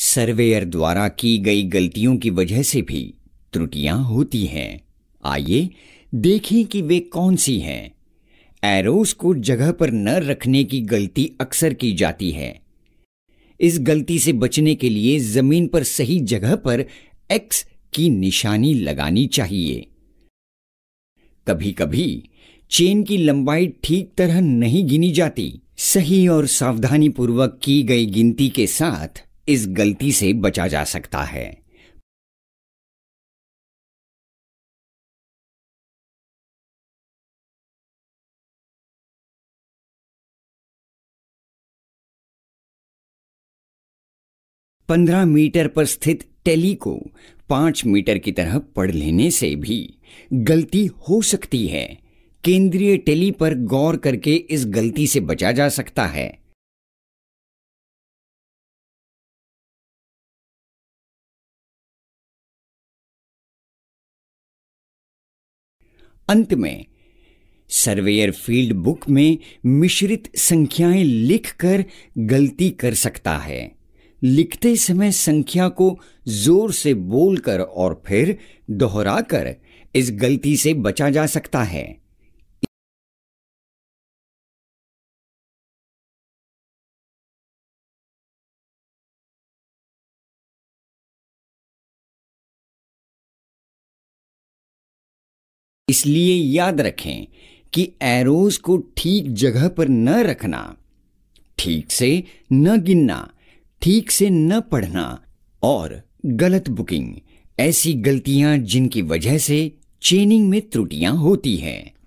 surveyor द्वारा की गई गलतियों की वजह से भी त्रुटियां होती हैं आइए देखें कि वे कौन सी हैं एरोस को जगह पर न रखने की गलती अक्सर की जाती है इस गलती से बचने के लिए जमीन पर सही जगह पर एक्स की निशानी लगानी चाहिए कभी कभी चेन की लंबाई ठीक तरह नहीं गिनी जाती सही और सावधानी पूर्वक की गई गिनती के साथ इस गलती से बचा जा सकता है पंद्रह मीटर पर स्थित टेली को पांच मीटर की तरह पढ़ लेने से भी गलती हो सकती है केंद्रीय टेली पर गौर करके इस गलती से बचा जा सकता है अंत में सर्वेयर फील्ड बुक में मिश्रित संख्याएं लिखकर गलती कर सकता है लिखते समय संख्या को जोर से बोलकर और फिर दोहराकर इस गलती से बचा जा सकता है इसलिए याद रखें कि एरोज को ठीक जगह पर न रखना ठीक से न गिनना ठीक से न पढ़ना और गलत बुकिंग ऐसी गलतियां जिनकी वजह से चेनिंग में त्रुटियां होती हैं